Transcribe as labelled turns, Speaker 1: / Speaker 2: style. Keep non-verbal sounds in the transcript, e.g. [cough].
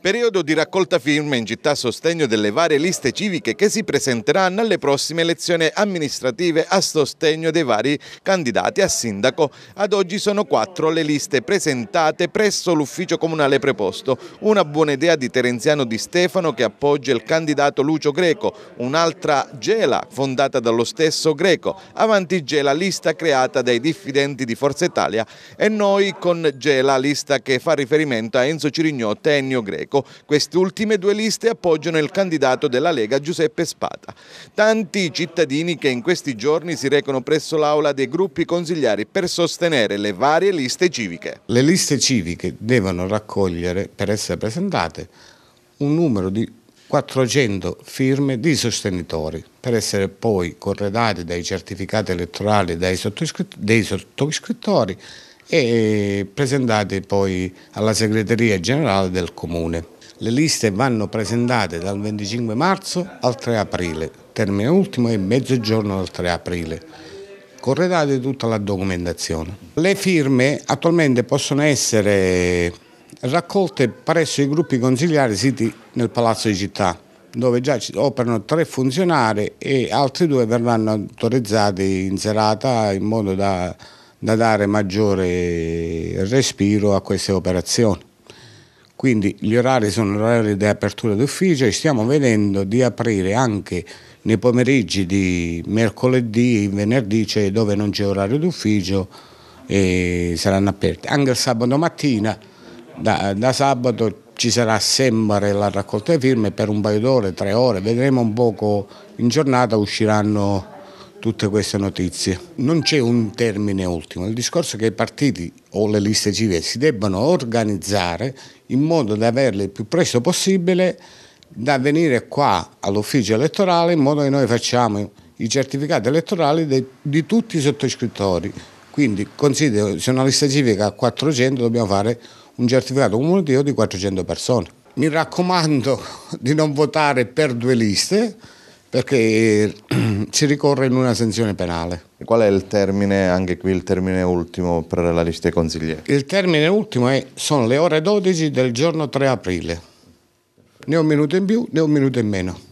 Speaker 1: Periodo di raccolta firme in città a sostegno delle varie liste civiche che si presenteranno alle prossime elezioni amministrative a sostegno dei vari candidati a sindaco. Ad oggi sono quattro le liste presentate presso l'ufficio comunale preposto. Una buona idea di Terenziano Di Stefano che appoggia il candidato Lucio Greco, un'altra Gela fondata dallo stesso Greco, Avanti Gela lista creata dai diffidenti di Forza Italia e noi con Gela lista che fa riferimento a Enzo Cirignotta e Ennio Antonio Greco. Queste ultime due liste appoggiano il candidato della Lega Giuseppe Spata. Tanti cittadini che in questi giorni si recano presso l'aula dei gruppi consigliari per sostenere le varie liste civiche.
Speaker 2: Le liste civiche devono raccogliere, per essere presentate, un numero di 400 firme di sostenitori per essere poi corredati dai certificati elettorali dei sottoscrittori e presentate poi alla segreteria generale del comune. Le liste vanno presentate dal 25 marzo al 3 aprile, termine ultimo è mezzogiorno del 3 aprile corredate tutta la documentazione. Le firme attualmente possono essere raccolte presso i gruppi consigliari siti nel Palazzo di Città, dove già operano tre funzionari e altri due verranno autorizzati in serata in modo da da dare maggiore respiro a queste operazioni. Quindi gli orari sono orari di apertura d'ufficio e stiamo vedendo di aprire anche nei pomeriggi di mercoledì, venerdì, cioè dove non c'è orario d'ufficio, saranno aperte. Anche il sabato mattina, da, da sabato ci sarà sempre la raccolta di firme per un paio d'ore, tre ore, vedremo un poco in giornata usciranno tutte queste notizie. Non c'è un termine ultimo, il discorso è che i partiti o le liste civili si debbano organizzare in modo da averle il più presto possibile da venire qua all'ufficio elettorale in modo che noi facciamo i certificati elettorali de, di tutti i sottoscrittori. Quindi considero, se una lista civica ha 400 dobbiamo fare un certificato cumulativo di 400 persone. Mi raccomando [laughs] di non votare per due liste perché si ricorre in una sanzione penale. E qual è il termine, anche qui il
Speaker 1: termine ultimo per la lista dei consiglieri?
Speaker 2: Il termine ultimo è, sono le ore 12 del giorno 3 aprile. Né un minuto in più né un minuto in meno.